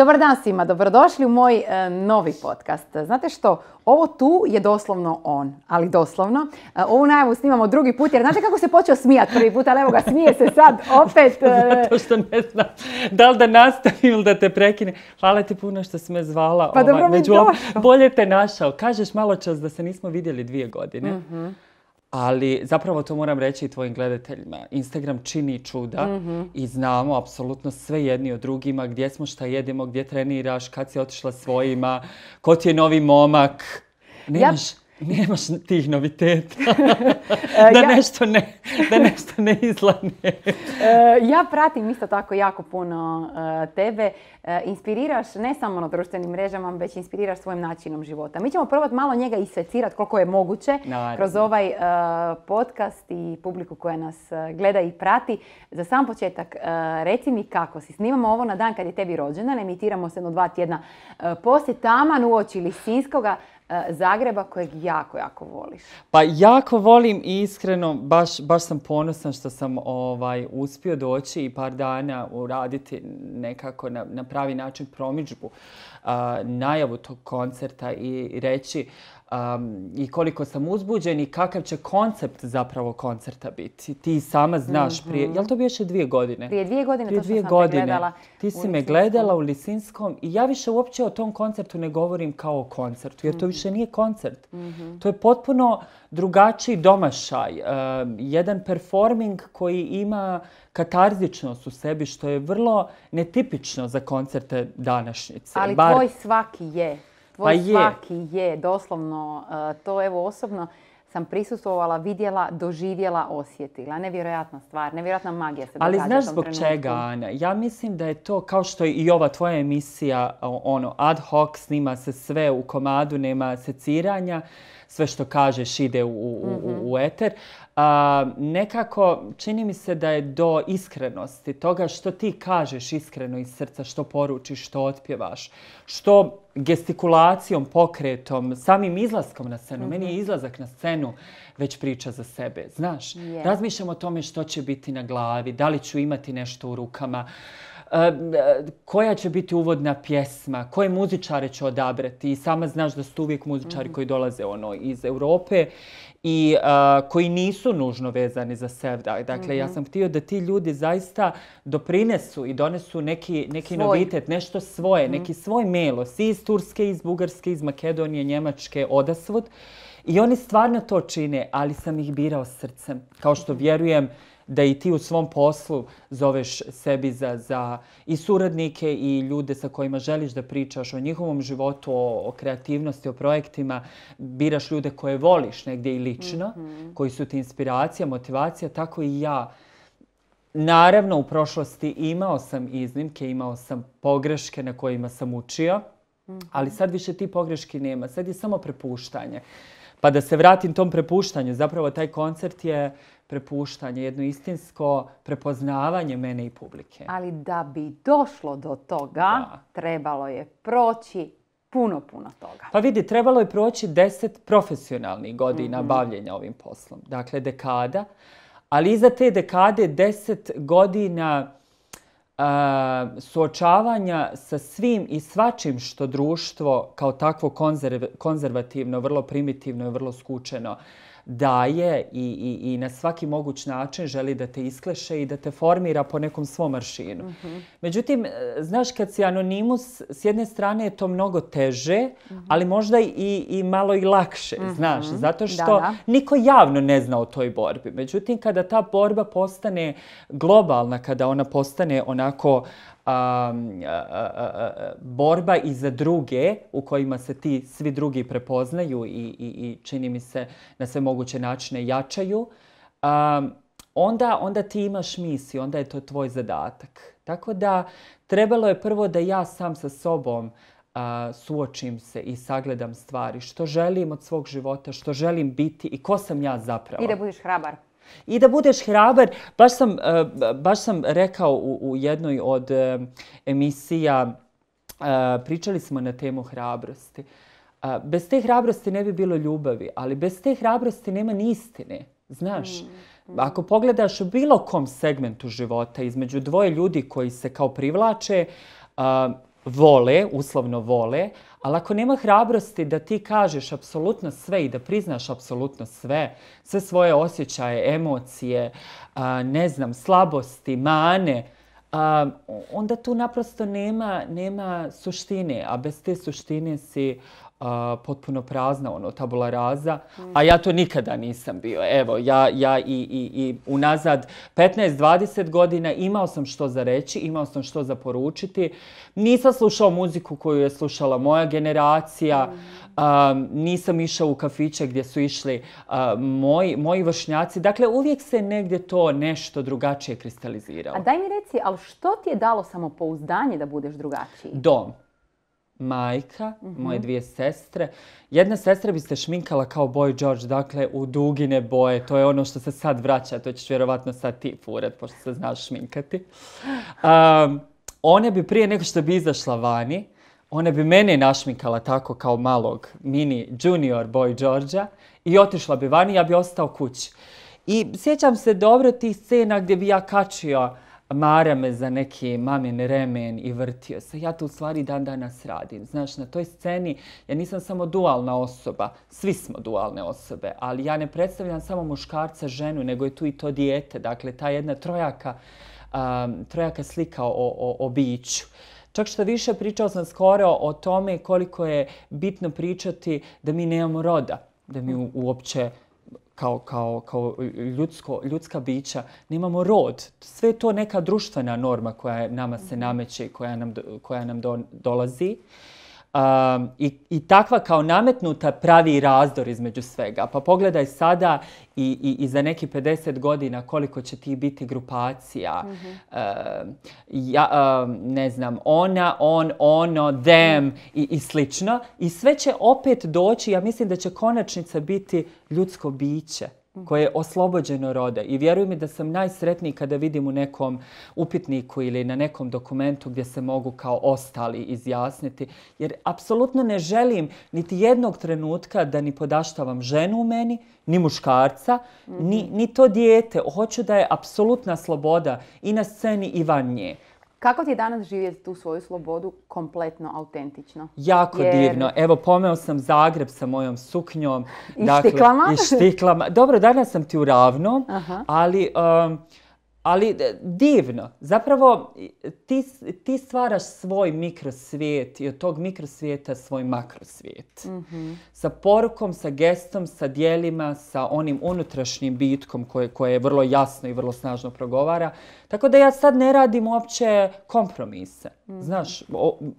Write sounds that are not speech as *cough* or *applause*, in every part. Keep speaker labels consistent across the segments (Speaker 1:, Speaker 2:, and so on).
Speaker 1: Dobar dan svima, dobrodošli u moj e, novi podcast. Znate što, ovo tu je doslovno on, ali doslovno. E, ovu najavu snimamo drugi put jer znate kako se počeo smijati prvi put, ali evo ga smije se sad opet. E. *laughs* Zato
Speaker 2: što ne znam da li da nastavim ili da te prekine. Hvala ti puno što si me zvala. Pa dobro ovaj, mi među, Bolje te našao. Kažeš malo čas da se nismo vidjeli dvije godine. Mhm ali zapravo to moram reći i tvojim gledateljima. Instagram čini čuda mhm. i znamo apsolutno sve jedni od drugima, gdje smo, šta jedemo, gdje treniraš, kad si otišla svojima, ko ti je novi momak. Nemaš... *laughs* Nemaš tih noviteta, *laughs* e, da, nešto ne, da nešto ne *laughs*
Speaker 1: e, ja pratim isto tako jako puno e, tebe. Inspiriraš ne samo na društvenim mrežama, već inspiriraš svojim načinom života. Mi ćemo probati malo njega isvecirati koliko je moguće kroz ovaj podcast i publiku koja nas gleda i prati. Za sam početak, reci mi kako si. Snimamo ovo na dan kad je tebi rođena, ne emitiramo se jedno dva tjedna poslije taman uoči Lisinskoga E, Zagreba kojeg jako, jako voliš?
Speaker 2: Pa jako volim i iskreno, baš, baš sam ponosan što sam ovaj, uspio doći i par dana uraditi nekako na, na pravi način promidžbu, najavu tog koncerta i reći i koliko sam uzbuđen i kakav će koncept zapravo koncerta biti. Ti sama znaš mhm. prije, jel to bio još dvije godine? Prije
Speaker 1: dvije godine, to sam gledala. Ti si
Speaker 2: me gledala u Lisinskom i ja više uopće o tom koncertu ne govorim kao o koncertu, jer to mhm. više nije koncert. Mhm. To je potpuno drugačiji domašaj. jedan performing koji ima katarzičnost u sebi, što je vrlo netipično za koncerte današnjice. Ali Bar... tvoj
Speaker 1: svaki je pa je. Svaki je, doslovno. E, to evo osobno sam prisustvovala, vidjela, doživjela, osjetila. Nevjerojatna stvar, nevjerojatna magija se Ali znaš zbog čega, Ana?
Speaker 2: Ja mislim da je to kao što i ova tvoja emisija ono, ad hoc, snima se sve u komadu, nema seciranja, sve što kažeš ide u, u mhm. eter a, nekako čini mi se da je do iskrenosti, toga što ti kažeš iskreno iz srca, što poručiš, što otpjevaš, što gestikulacijom, pokretom, samim izlaskom na scenu. Meni je mhm. izlazak na scenu već priča za sebe. Znaš, yeah. razmišljam o tome što će biti na glavi, da li ću imati nešto u rukama, e, koja će biti uvodna pjesma, koje muzičare će odabrati. I sama znaš da su uvijek muzičari mhm. koji dolaze ono iz Europe i koji nisu nužno vezani za sevda. Dakle, ja mhm. sam htio da ti ljudi zaista doprinesu i donesu neki, neki novitet, nešto svoje, mhm. neki svoj melos iz Turske, iz Bugarske, iz Makedonije, Njemačke, odasvod. I oni stvarno to čine, ali sam ih birao srcem. Kao što vjerujem da i ti u svom poslu zoveš sebi za, za i suradnike i ljude sa kojima želiš da pričaš o njihovom životu, o, kreativnosti, o projektima. Biraš ljude koje voliš negdje i lično, mhm. koji su ti inspiracija, motivacija, tako i ja. Naravno, u prošlosti imao sam iznimke, imao sam pogreške na kojima sam učio, mhm. ali sad više ti pogreški nema. Sad je samo prepuštanje. Pa da se vratim tom prepuštanju, zapravo taj koncert je prepuštanje, jedno istinsko prepoznavanje mene i publike.
Speaker 1: Ali da bi došlo do toga, trebalo je proći puno, puno toga.
Speaker 2: Pa vidi, trebalo je proći deset profesionalnih godina mhm. bavljenja ovim poslom. Dakle, dekada. Ali iza te dekade deset godina suočavanja sa svim i svačim što društvo kao takvo konzervativno, vrlo primitivno i vrlo skučeno daje i, i, i na svaki moguć način želi da te iskleše i da te formira po nekom svom maršinu. Mhm. Međutim, e, znaš kad si anonimus, s jedne strane je to mnogo teže, mhm. ali možda i, i malo i lakše, mhm. znaš, zato što da, niko javno ne zna o toj borbi. Međutim, kada ta borba postane globalna, kada ona postane onako a, e, e, e, borba i za druge u kojima se ti svi drugi prepoznaju i, i, i čini mi se na sve moguće načine jačaju, onda, onda ti imaš misiju, onda je to tvoj zadatak. Tako da trebalo je prvo da ja sam sa sobom suočim se i sagledam stvari. Što želim od svog života, što želim biti i ko sam ja zapravo. I da budiš hrabar. I da budeš hrabar, e, baš sam, rekao u, u jednoj od e, emisija, e, pričali smo na temu hrabrosti. Bez te hrabrosti ne bi bilo ljubavi, ali bez te hrabrosti nema ni istine. Znaš, mm, mm. ako pogledaš u bilo kom segmentu života između dvoje ljudi koji se kao privlače, vole, uslovno vole, ali ako nema hrabrosti da ti kažeš apsolutno sve i da priznaš apsolutno sve, sve svoje osjećaje, emocije, ne znam, slabosti, mane, onda tu naprosto nema, nema suštine, a bez te suštine si potpuno prazna, ono, tabula raza, mm. a ja to nikada nisam bio. Evo, ja, ja i, i unazad 15-20 godina imao sam što za reći, imao sam što za poručiti. Nisam slušao muziku koju je slušala moja generacija, mm. nisam išao u kafiće gdje su išli moji, moji vršnjaci. Dakle, uvijek se negdje to nešto drugačije kristaliziralo. A daj
Speaker 1: mi reci, ali što ti je dalo samopouzdanje da budeš drugačiji?
Speaker 2: Dom majka, mhm. moje dvije sestre. Jedna sestra bi se šminkala kao Boy George, dakle u dugine boje. To je ono što se sad vraća, to ćeš vjerovatno sad ti furat, pošto se znaš šminkati. Um, one bi prije nego što bi izašla vani, ona bi mene našminkala tako kao malog mini junior Boy Georgia i otišla bi vani, ja bi ostao kući. I sjećam se dobro tih scena gdje bi ja kačio me za neki mamin remen i vrtio se. Ja to u stvari dan danas radim. Znaš, na toj sceni ja nisam samo dualna osoba, svi smo dualne osobe, ali ja ne predstavljam samo muškarca, ženu, nego je tu i to dijete. Dakle, ta jedna trojaka, slika o, o biću. Čak što više pričao sam skoro o tome koliko je bitno pričati da mi nemamo roda, da mi uopće kao, kao, ljudska bića, nemamo rod. Sve je to neka društvena norma koja nama se mhm. nameće i koja nam, dolazi i, takva kao nametnuta pravi razdor između svega. Pa pogledaj sada i, za neki 50 godina koliko će ti biti grupacija. Mhm. ne znam, ona, on, ono, them i, slično. I sve će opet doći, ja mislim da će konačnica biti ljudsko biće. Mhm. koje je oslobođeno roda. I vjeruj mi da sam najsretniji kada vidim u nekom upitniku ili na nekom dokumentu gdje se mogu kao ostali izjasniti. Jer apsolutno ne želim niti jednog trenutka da ni podaštavam ženu u meni, ni muškarca, ni, mhm. ni to dijete. Hoću da je apsolutna sloboda i na sceni i van nje.
Speaker 1: Kako ti je danas živjeti tu svoju slobodu kompletno autentično? Jako divno.
Speaker 2: Evo, pomeo sam Zagreb sa mojom suknjom. I dakle, štiklama? I štiklama. Dobro, danas sam ti u ali... Um, ali divno. Zapravo ti, stvaraš svoj mikrosvijet i od tog mikrosvijeta svoj makrosvijet. Mhm. Sa porukom, sa gestom, sa dijelima, sa onim unutrašnjim bitkom koje, koje je vrlo jasno i vrlo snažno progovara. Tako da ja sad ne radim uopće kompromise. Mhm. Znaš,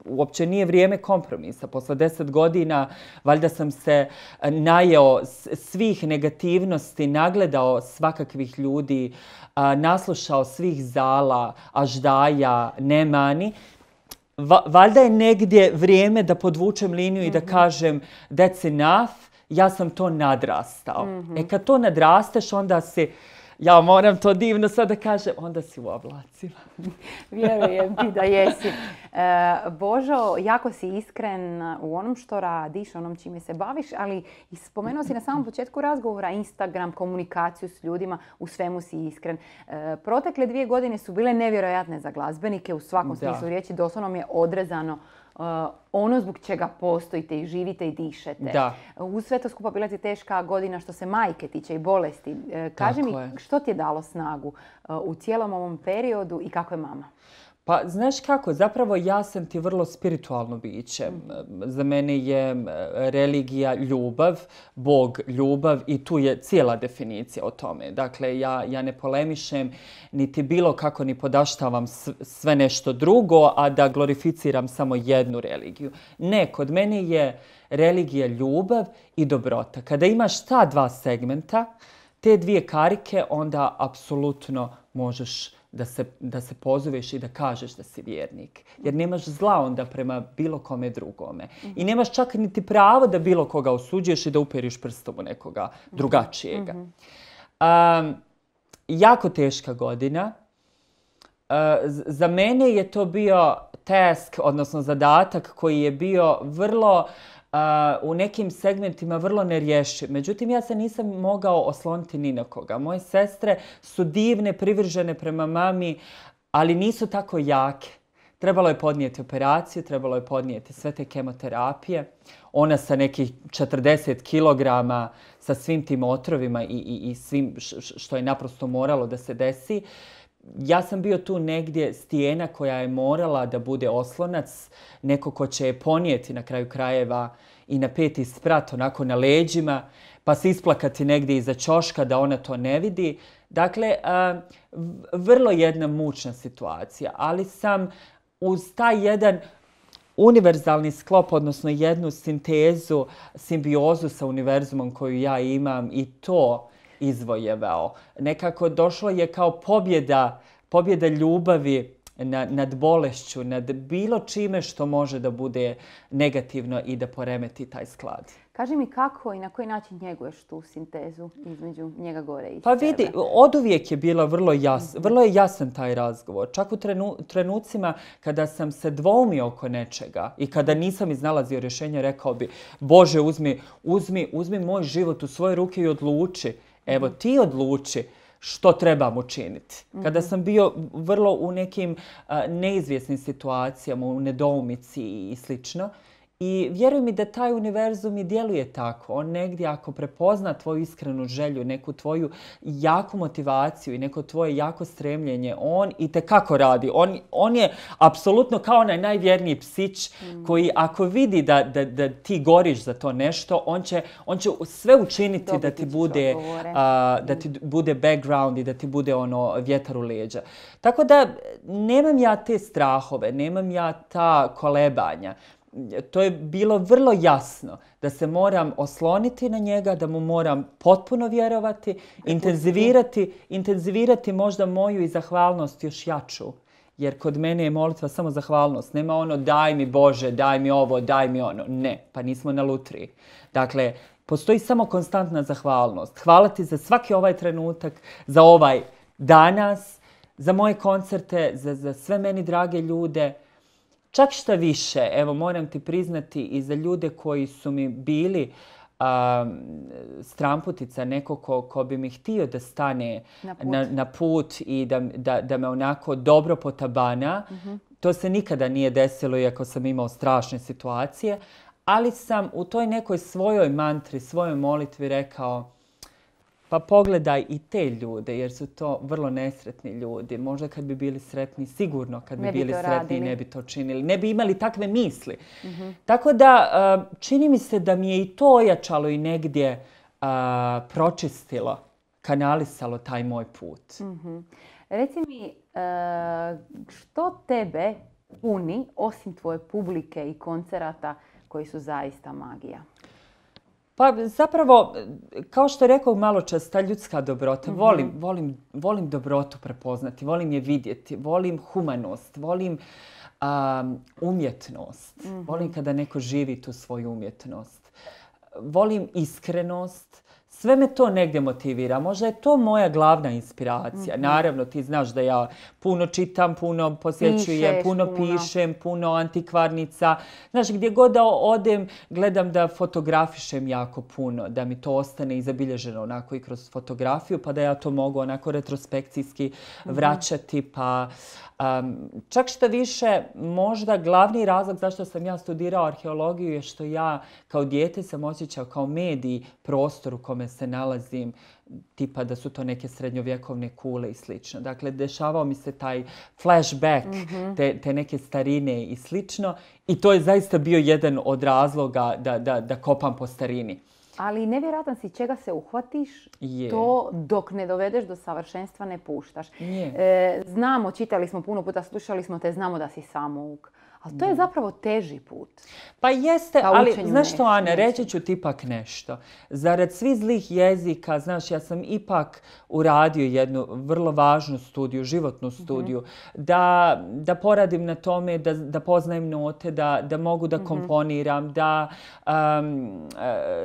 Speaker 2: uopće nije vrijeme kompromisa. Posle deset godina valjda sam se e, najeo svih negativnosti, nagledao svakakvih ljudi, e, naslušao svih zala, aždaja, nemani. valjda je negdje vrijeme da podvučem liniju i da mhm. kažem that's enough, ja sam to nadrastao. Mhm. E kad to nadrasteš onda se ja moram to divno sad da kažem, onda si u oblacima.
Speaker 1: *laughs* Vjerujem ti da jesi. E, Božo, jako si iskren u onom što radiš, onom čime se baviš, ali spomenuo si na samom početku razgovora Instagram, komunikaciju s ljudima, u svemu si iskren. E, protekle dvije godine su bile nevjerojatne za glazbenike, u svakom smislu riječi, doslovno mi je odrezano Eh, ono zbog čega postojite i živite i dišete. Da. U sve to skupa bila ti teška godina što se majke tiče i bolesti. Eh, kaži mi što ti je dalo snagu eh, u cijelom ovom periodu i kako je mama?
Speaker 2: Pa znaš kako, zapravo ja sam ti vrlo spiritualno biće. Mm. Za mene je e, religija ljubav, Bog ljubav i tu je cijela definicija o tome. Dakle, ja, ne polemišem niti bilo kako ni podaštavam sve nešto drugo, a da glorificiram samo jednu religiju. Ne, kod mene je religija ljubav i dobrota. Kada imaš ta dva segmenta, te dvije karike onda apsolutno možeš da se, da se pozoveš i da kažeš da si vjernik. Jer nemaš zla onda prema bilo kome drugome. I nemaš čak niti pravo da bilo koga osuđuješ i da uperiš prstom u nekoga mhm. drugačijega. Um, jako teška godina. za mene je to bio task, odnosno zadatak koji je bio vrlo u nekim segmentima vrlo nerješiv. Međutim, ja se nisam mogao osloniti ni na koga. Moje sestre su divne, privržene prema mami, ali nisu tako jake. Trebalo je podnijeti operaciju, trebalo je podnijeti sve te kemoterapije. Ona sa nekih 40 kilograma, sa svim tim otrovima i, i svim što je naprosto moralo da se desi ja sam bio tu negdje stijena koja je morala da bude oslonac, neko ko će je ponijeti na kraju krajeva i na peti sprat onako na leđima, pa se isplakati negdje iza čoška da ona to ne vidi. Dakle, vrlo jedna mučna situacija, ali sam uz taj jedan univerzalni sklop, odnosno jednu sintezu, simbiozu sa univerzumom koju ja imam i to izvojevao. Nekako došlo je kao pobjeda, pobjeda ljubavi nad bolešću, nad bilo čime što može da bude negativno i da poremeti taj sklad.
Speaker 1: Kaži mi kako i na koji način njeguješ tu sintezu između njega gore i Pa vidi,
Speaker 2: od uvijek je bilo vrlo, mhm. vrlo je jasan taj razgovor. Čak u trenucima kada sam se dvoumio oko nečega i kada nisam iznalazio rješenje, rekao bi Bože, uzmi, uzmi, uzmi moj život u svoje ruke i odluči Evo, ti odluči što trebam učiniti. Kada mhm. sam bio vrlo u nekim neizvjesnim situacijama, u nedoumici i slično, i vjeruj mi da taj univerzum i djeluje tako. On negdje ako prepozna tvoju iskrenu želju, neku tvoju jaku motivaciju i neko tvoje jako stremljenje, on i kako radi. On, on, je apsolutno kao onaj najvjerniji psić mm. koji ako vidi da, da, da, ti goriš za to nešto, on će, on će sve učiniti da ti, bude, da ti bude background i da ti bude ono vjetar u leđa. Tako da nemam ja te strahove, nemam ja ta kolebanja to je bilo vrlo jasno da se moram osloniti na njega, da mu moram potpuno vjerovati, e, intenzivirati, intenzivirati možda moju i zahvalnost još jaču. Jer kod mene je molitva samo zahvalnost. Nema ono daj mi Bože, daj mi ovo, daj mi ono. Ne, pa nismo na lutri. Dakle, postoji samo konstantna zahvalnost. Hvala ti za svaki ovaj trenutak, za ovaj danas, za moje koncerte, za, za sve meni drage ljude. Čak što više, evo moram ti priznati i za ljude koji su mi bili stramputica, neko ko, ko bi mi htio da stane na put, i da, me onako dobro potabana. Mhm. To se nikada nije desilo iako sam imao strašne situacije, ali sam u toj nekoj svojoj mantri, svojoj molitvi rekao pa pogledaj i te ljude, jer su to vrlo nesretni ljudi. Možda kad bi bili sretni, sigurno kad bi, bili sretni ne bi to činili. Ne bi imali takve misli. Mhm. Tako da eh, čini mi se da mi je i to ojačalo i negdje eh, pročistilo, kanalisalo taj moj put.
Speaker 1: Mhm. Reci mi, eh, što tebe puni, osim tvoje publike i koncerata koji su zaista magija? Pa
Speaker 2: zapravo, kao što je rekao malo čas, ta ljudska dobrota. Mhm. volim, dobrotu prepoznati, volim je vidjeti, volim humanost, volim umjetnost. Mhm. Volim kada neko živi tu svoju umjetnost. Volim iskrenost, sve me to negdje motivira. Možda je to moja glavna inspiracija. Mhm. Naravno, ti znaš da ja puno čitam, puno posjećujem, puno, pišem, puno antikvarnica. Znaš, gdje god da odem, gledam da fotografišem jako puno, da mi to ostane izabilježeno onako i kroz fotografiju, pa da ja to mogu onako retrospekcijski mhm. vraćati. Pa čak što više, možda glavni razlog zašto sam ja studirao arheologiju je što ja kao dijete sam osjećao kao mediji prostor u kome se nalazim, tipa da su to neke srednjovjekovne kule i slično. Dakle, dešavao mi se taj flashback, mhm. te, neke starine i slično. I to je zaista bio jedan od razloga da, kopam po starini.
Speaker 1: Ali nevjerojatno si čega se uhvatiš, to dok ne dovedeš do savršenstva ne puštaš. E, znamo, čitali smo puno puta, slušali smo te, znamo da si samouk. Ali to je zapravo teži put. Pa jeste, ali znaš što, Ana, reći
Speaker 2: ću ti ipak nešto. Zarad svih zlih jezika, znaš, ja sam ipak uradio jednu vrlo važnu studiju, životnu mhm. studiju, da, poradim na tome, da, poznajem note, da, mogu da mhm. komponiram, da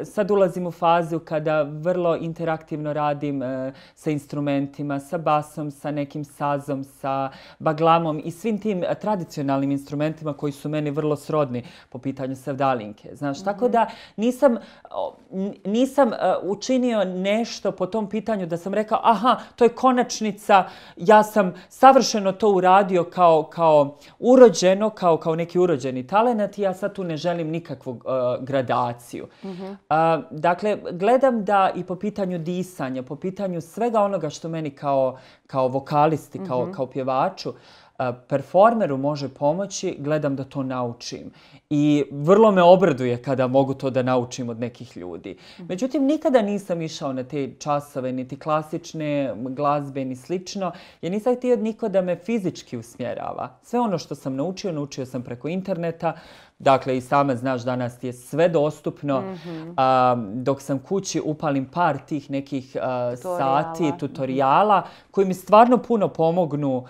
Speaker 2: e, sad ulazim u fazu kada vrlo interaktivno radim e, sa instrumentima, sa basom, sa nekim sazom, sa baglamom i svim tim tradicionalnim instrumentima koji su meni vrlo srodni po pitanju sevdalinke. Znaš, tako mhm. da nisam, e, učinio nešto po tom pitanju da sam rekao aha, to je konačnica, ja sam savršeno to uradio kao, kao urođeno, kao, kao neki urođeni talent i ja sad tu ne želim nikakvu e, gradaciju. Mhm. E, dakle, gledam da i po pitanju disanja, po pitanju svega onoga što meni kao, vokalisti, kao, mhm. kao pjevaču, E, performeru može pomoći, gledam da to naučim. I vrlo me obraduje kada mogu to da naučim od nekih ljudi. Mhm. Međutim, nikada nisam išao na te časove, niti klasične glazbe, ni slično, jer nisam htio niko da me fizički usmjerava. Sve ono što sam naučio, naučio sam preko interneta, Dakle, i sama znaš, danas je sve dostupno. Mhm. dok sam kući upalim par tih nekih sati, mhm. tutoriala, koji mi stvarno puno pomognu,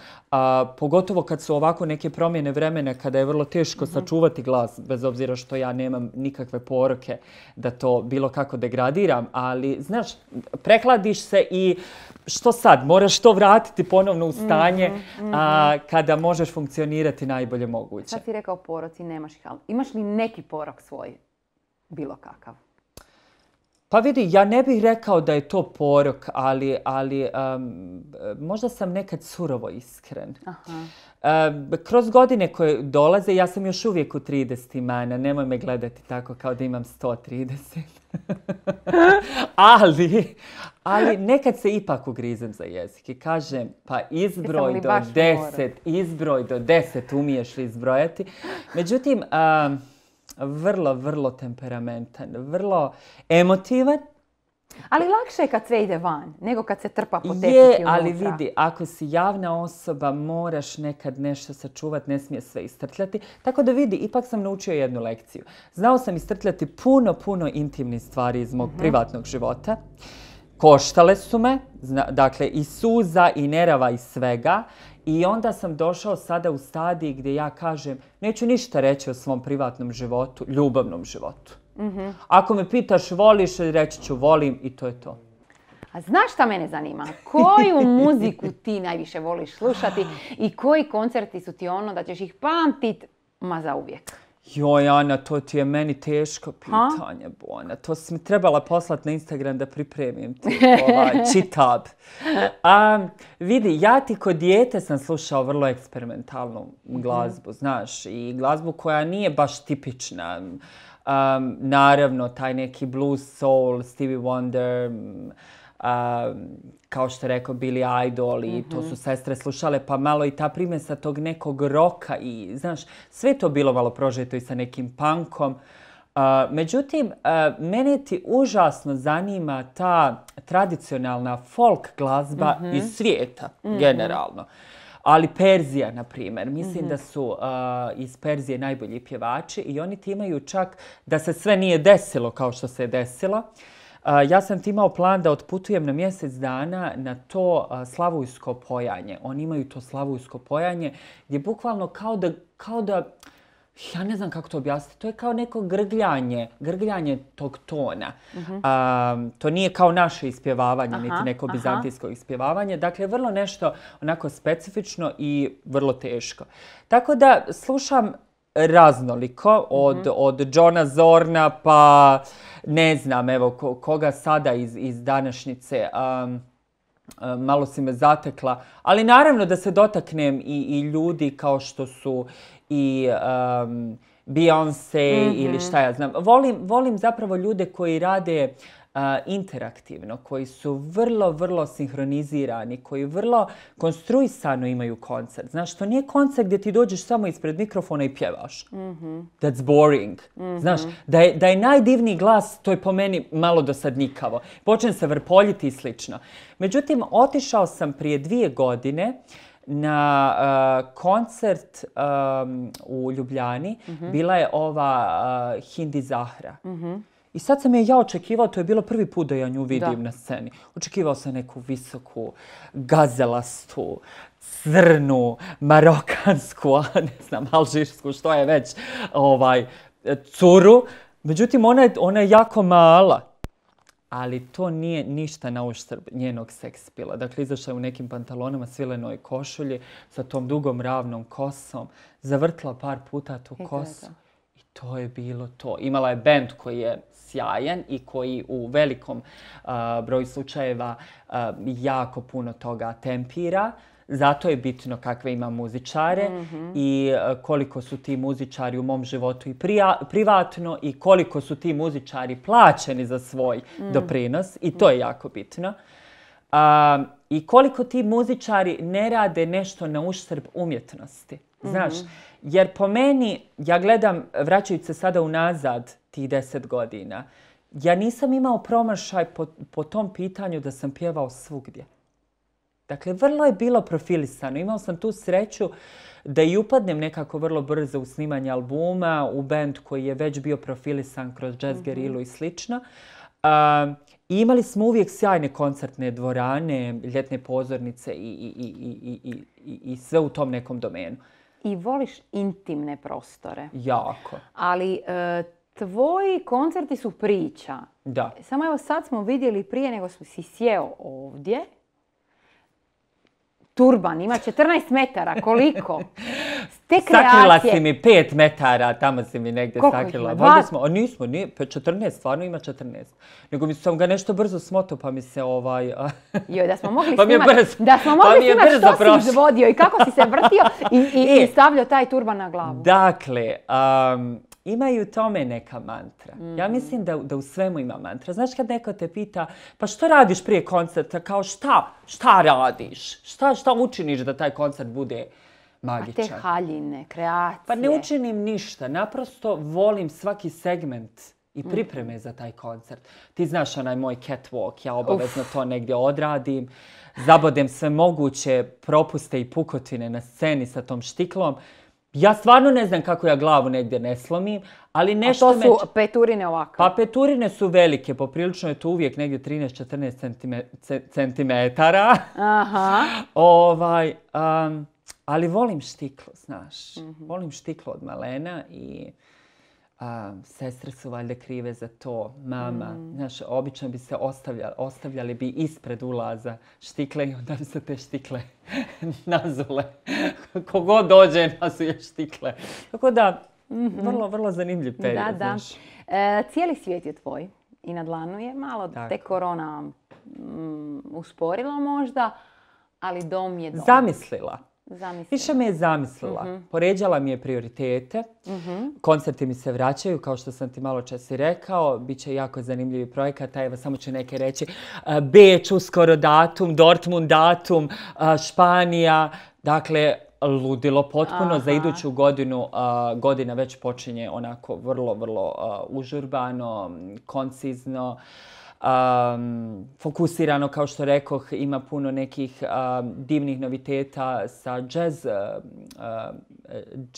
Speaker 2: pogotovo kad su ovako neke promjene vremena, kada je vrlo teško mhm. sačuvati glas, bez obzira što ja nemam nikakve poroke da to bilo kako degradiram, ali znaš, prekladiš se i što sad, moraš to vratiti ponovno u stanje kada možeš funkcionirati najbolje moguće. Sad
Speaker 1: ti rekao poroci, nemaš ih, imaš li neki porok svoj, bilo kakav?
Speaker 2: Pa vidi, ja ne bih rekao da je to porok, ali, možda sam nekad surovo iskren. Aha. Ehm, kroz godine koje dolaze, ja sam još uvijek u 30 mana, nemoj me gledati tako kao da imam 130. *laughs* ali, ali nekad se ipak ugrizem za jezik i kažem pa izbroj do 10, izbroj do 10 umiješ li izbrojati. Međutim, ehm, vrlo, vrlo temperamentan, vrlo emotivan
Speaker 1: ali lakše je kad sve ide van, nego kad se trpa po tepih Je, ali vidi,
Speaker 2: ako si javna osoba, moraš nekad nešto sačuvati, ne smije sve istrtljati. Tako da vidi, ipak sam naučio jednu lekciju. Znao sam istrtljati puno, puno intimnih stvari iz mog mhm. privatnog života. Koštale su me, dakle i suza i nerava i svega. I onda sam došao sada u stadiji gdje ja kažem neću ništa reći o svom privatnom životu, ljubavnom životu. Ako me pitaš voliš, reći ću volim i to je to.
Speaker 1: A znaš šta mene zanima? Koju *laughs* muziku ti najviše voliš slušati i koji koncerti su ti ono da ćeš ih pamtit ma za uvijek?
Speaker 2: Joj, Ana, to ti je meni teško pitanje, Bona. To si mi trebala poslati na Instagram da pripremim ti *laughs* ovaj čitab. vidi, ja ti kod dijete sam slušao vrlo eksperimentalnu mhm. glazbu, znaš, i glazbu koja nije baš tipična. naravno, taj neki blues, soul, Stevie Wonder, a, kao što rekao, bili idol i to mhm. su sestre slušale, pa malo i ta primjesa tog nekog roka i, znaš, sve to bilo malo prožeto i sa nekim punkom. međutim, mene ti užasno zanima ta tradicionalna folk glazba mhm. iz svijeta, mhm. generalno. Ali Perzija, na primjer, mislim da su iz Perzije najbolji pjevači i oni ti imaju čak da se sve nije desilo kao što se je desilo ja sam ti imao plan da otputujem na mjesec dana na to slavujsko pojanje. Oni imaju to slavujsko pojanje gdje bukvalno kao da, kao da ja ne znam kako to objasniti, to je kao neko grgljanje, grgljanje tog tona. Mhm. to nije kao naše ispjevavanje, niti neko bizantijsko ispjevavanje. Dakle, vrlo nešto onako specifično i vrlo teško. Tako da slušam raznoliko, od, mm od Johna Zorna pa ne znam, evo, koga sada iz, iz današnjice... malo si me zatekla, ali naravno da se dotaknem i, i ljudi kao što su i um, Beyoncé ili mhm. šta ja znam. Volim, volim zapravo ljude koji rade interaktivno, koji su vrlo, vrlo sinhronizirani, koji vrlo konstruisano imaju koncert. Znaš, to nije koncert gdje ti dođeš samo ispred mikrofona i pjevaš. mm That's boring. Mhm. Znaš, da je, najdivniji glas, to je po meni malo dosadnikavo. Počne se vrpoljiti i slično. Međutim, otišao sam prije dvije godine na koncert u Ljubljani. Mhm. Bila je ova Hindi Zahra. Mhm. I sad sam je ja očekivao, to je bilo prvi put da ja nju vidim na sceni. Očekivao sam neku visoku, gazelastu, crnu, marokansku, *laughs* ne znam, alžirsku, što je već, ovaj, curu. Međutim, ona je, ona je jako mala. Ali to nije ništa na uštrb njenog sekspila. Dakle, izašla je u nekim pantalonama, svilenoj košulji, sa tom dugom ravnom kosom. Zavrtla par puta tu kosu to je bilo to. Imala je bend koji je sjajan i koji u velikom broju slučajeva jako puno toga tempira. Zato je bitno kakve ima muzičare mhm. i koliko su ti muzičari u mom životu i privatno i koliko su ti muzičari plaćeni za svoj mm. doprinos i to je jako bitno. I koliko ti muzičari ne rade nešto na uštrb umjetnosti. Znaš, mhm. jer po meni, ja gledam, vraćajući se sada unazad tih deset godina, ja nisam imao promašaj po, tom pitanju da sam pjevao svugdje. Dakle, vrlo je bilo profilisano. Imao sam tu sreću da i upadnem nekako vrlo brzo u snimanje albuma, u band koji je već bio profilisan kroz jazz mhm. gerilu i slično. I imali smo uvijek sjajne koncertne dvorane, ljetne pozornice
Speaker 1: i sve u tom nekom domenu i voliš intimne prostore. Jako. Ali e, tvoji koncerti su priča. Da. Samo evo sad smo vidjeli prije nego si sjeo ovdje. Turban ima 14 metara, koliko? *laughs* Te kreacije. Sakrila si
Speaker 2: mi pet metara, tamo si mi negdje sakrila. Koliko nismo, 14, stvarno ima 14. Nego mi sam ga nešto brzo smoto, pa mi se ovaj...
Speaker 1: Joj, da smo mogli *laughs* pa brzo, da smo mogli pa što si i kako si se vrtio *laughs* i, e. stavljao taj turban na glavu.
Speaker 2: Dakle, imaju ima i u tome neka mantra. Ja mm. mislim da, da u svemu ima mantra. Znaš kad neko te pita, pa što radiš prije koncerta? Kao šta? Šta radiš? Šta, šta učiniš da taj koncert bude a te
Speaker 1: haljine, kreacije. Pa ne učinim ništa,
Speaker 2: naprosto volim svaki segment i mm. pripreme za taj koncert. Ti znaš onaj moj catwalk, ja obavezno to negdje odradim, zabodem sve moguće propuste i pukotine na sceni sa tom štiklom. Ja stvarno ne znam kako ja glavu negdje ne slomim, ali nešto... A to su
Speaker 1: peturine ovakve?
Speaker 2: Pa peturine su velike, poprilično je to uvijek negdje 13-14 centimetara.
Speaker 1: Aha.
Speaker 2: *laughs* ovaj, ali volim štiklo, znaš. Mhm. Volim štiklo od malena i sestre su valjda krive za to, mama. Mhm. Znaš, obično bi se ostavljali, ostavljali bi ispred ulaza štikle i onda bi se te štikle *laughs* nazule. *laughs* Kogod dođe, nazuje štikle. Tako da, mhm. vrlo, vrlo zanimljiv period. Da, da.
Speaker 1: E, cijeli svijet je tvoj i na dlanu je. Malo te korona mm, usporila možda, ali dom je dom.
Speaker 2: Zamislila. Zamislila. Više me je zamislila. Mhm. Poređala mi je prioritete. Mhm. Koncerti mi se vraćaju, kao što sam ti malo čas i rekao. Biće jako zanimljivi a Evo, samo ću neke reći. E, Beč uskoro datum, Dortmund datum, e, Španija. Dakle, ludilo potpuno. Za iduću godinu e, godina već počinje onako vrlo, vrlo užurbano, koncizno um, fokusirano, kao što rekoh, ima puno nekih divnih noviteta sa jazz,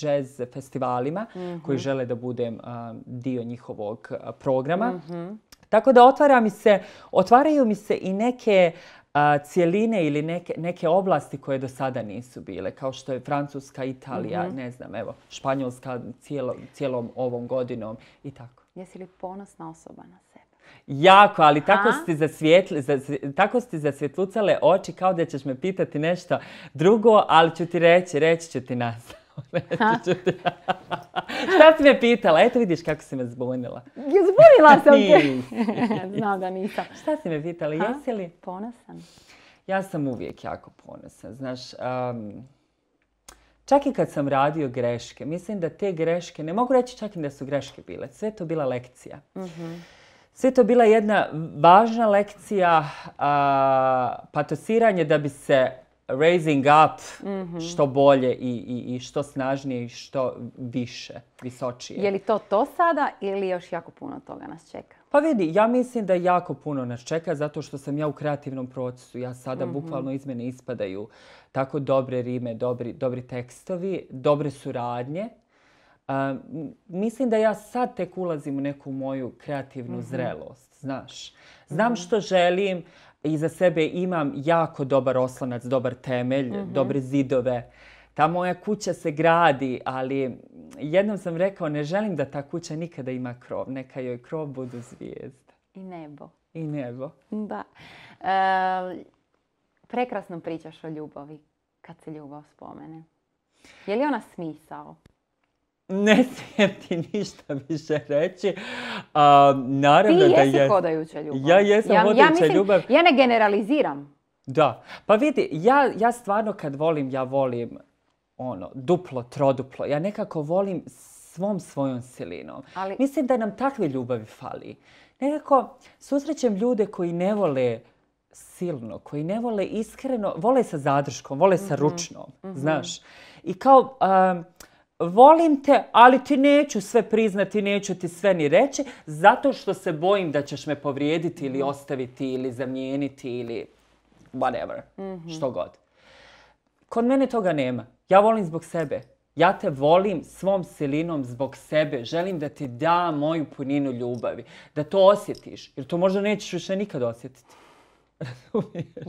Speaker 2: jazz festivalima mhm. koji žele da budem dio njihovog programa. Mhm. Tako da otvara mi se, otvaraju mi se i neke cjeline cijeline ili neke, neke oblasti koje do sada nisu bile, kao što je Francuska, Italija, mhm. ne znam, evo, Španjolska cijelom ovom godinom i tako.
Speaker 1: Jesi li ponosna osoba na
Speaker 2: Jako, ali tako ste, zasvjetli, tako zasvjetlucale oči kao da ćeš me pitati nešto drugo, ali ću ti reći, reći ću ti nas. *laughs* *laughs* Šta si me pitala? Eto vidiš kako si me zbunila.
Speaker 1: Zbunila sam te. *laughs* Znam da nisam. Šta
Speaker 2: si me pitala? Jesi
Speaker 1: li? Ponosan.
Speaker 2: Ja sam uvijek jako ponosan. Znaš, čak i kad sam radio greške, mislim da te greške, ne mogu reći čak i da su greške bile, sve to bila lekcija. Mhm. Sve to bila jedna važna lekcija, patosiranje da bi se raising up mhm. što bolje i, što snažnije i što više, visočije. Je li
Speaker 1: to to sada ili još jako puno toga nas čeka?
Speaker 2: Pa vidi, ja mislim da jako puno nas čeka zato što sam ja u kreativnom procesu. Ja sada mhm. bukvalno iz mene ispadaju tako dobre rime, dobri, dobri tekstovi, dobre suradnje mislim da ja sad tek ulazim u neku moju kreativnu mhm. zrelost, znaš. Mhm. Znam što želim i za sebe imam jako dobar oslanac, dobar temelj, mhm. dobre zidove. Ta moja kuća se gradi, ali jednom sam rekao ne želim da ta kuća nikada ima krov. Neka joj krov budu zvijezde. I nebo. I nebo.
Speaker 1: Da. E, prekrasno pričaš o ljubavi kad se ljubav spomene. Je li ona smisao? Ne smijem
Speaker 2: ti ništa više reći. A, naravno ti da jesi jes... hodajuća ljubav. Ja jesam ja, ljubav.
Speaker 1: Ja ne generaliziram.
Speaker 2: Da. Pa vidi, ja, ja stvarno kad volim, ja volim ono, duplo, troduplo. Ja nekako volim svom svojom silinom. Ali... Mislim da nam takve ljubavi fali. Nekako susrećem ljude koji ne vole silno, koji ne vole iskreno, vole sa zadrškom, vole sa mhm. ručnom, mhm. znaš. I kao volim te, ali ti neću sve priznati, neću ti sve ni reći, zato što se bojim da ćeš me povrijediti ili mhm. ostaviti ili zamijeniti ili whatever, mhm. što god. Kod mene toga nema. Ja volim zbog sebe. Ja te volim svom silinom zbog sebe. Želim da ti da moju puninu ljubavi. Da to osjetiš. Jer to možda nećeš više nikad osjetiti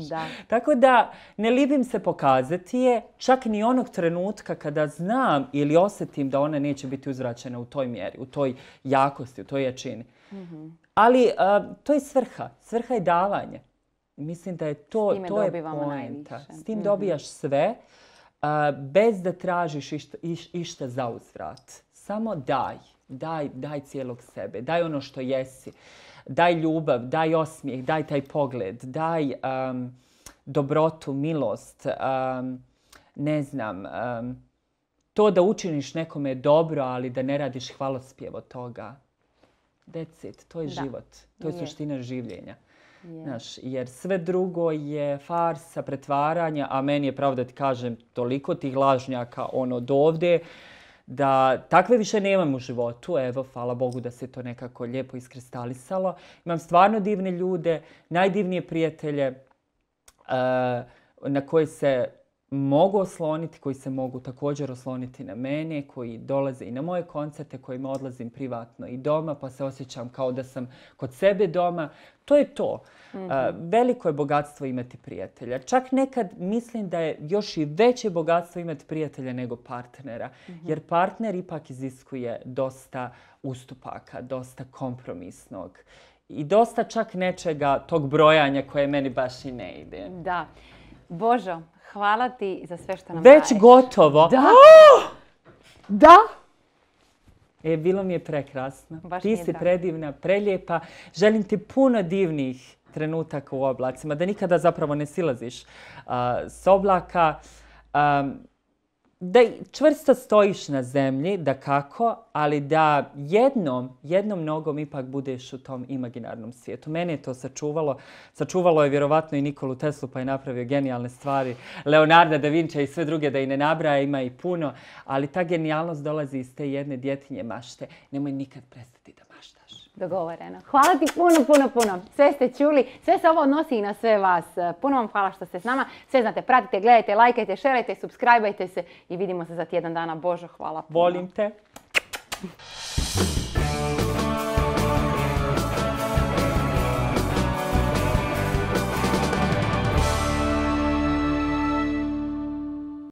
Speaker 2: da. Tako da ne libim se pokazati je, čak ni onog trenutka kada znam ili osjetim da ona neće biti uzvraćena u toj mjeri, u toj jakosti, u toj jačini. Mhm. Ali to je svrha. Svrha je davanje. Mislim da je to, S to je pojenta. S tim mhm. dobijaš sve bez da tražiš išta, za uzvrat. Samo daj. Daj, daj cijelog sebe. Daj ono što jesi daj ljubav, daj osmijeh, daj taj pogled, daj um, dobrotu, milost, um, ne znam, to da učiniš nekome dobro, ali da ne radiš hvalospjev od toga. That's it.
Speaker 1: To je život. To je, suština
Speaker 2: življenja. Je. jer sve drugo je farsa, pretvaranja, a meni je pravo da ti kažem toliko tih lažnjaka ono od ovdje da takve više nemam u životu. Evo, hvala Bogu da se to nekako lijepo iskristalisalo. Imam stvarno divne ljude, najdivnije prijatelje eh, na koje se mogu osloniti, koji se mogu također osloniti na mene, koji dolaze i na moje koncerte, kojima odlazim privatno i doma, pa se osjećam kao da sam kod sebe doma. To je to. Mhm. Veliko je bogatstvo imati prijatelja. Čak nekad mislim da je još i veće bogatstvo imati prijatelja nego partnera. Mhm. Jer partner ipak iziskuje dosta ustupaka, dosta kompromisnog. I dosta čak nečega tog brojanja koje meni baš i ne ide.
Speaker 1: Da. Božo, Hvala ti za sve što nam Već
Speaker 2: gotovo. Da. Oh! Da. E, bilo mi je prekrasno. ti si predivna, prelijepa. Želim ti puno divnih trenutaka u oblacima. Da nikada zapravo ne silaziš s oblaka da čvrsto stojiš na zemlji, da kako, ali da jednom, jednom nogom ipak budeš u tom imaginarnom svijetu. Mene je to sačuvalo. Sačuvalo je vjerovatno i Nikolu Teslu pa je napravio genijalne stvari. Leonarda da Vinča i sve druge da i ne nabraja, ima i puno. Ali ta genijalnost dolazi iz te jedne djetinje mašte. Nemoj nikad prestati da
Speaker 1: dogovoreno. Hvala ti puno, puno, puno. Sve ste čuli, sve se ovo odnosi i na sve vas. E, puno vam hvala što ste s nama. Sve znate, pratite, gledajte, lajkajte, šerajte, subscribeajte se i vidimo se za tjedan dana. Božo, hvala puno.
Speaker 2: Volim te.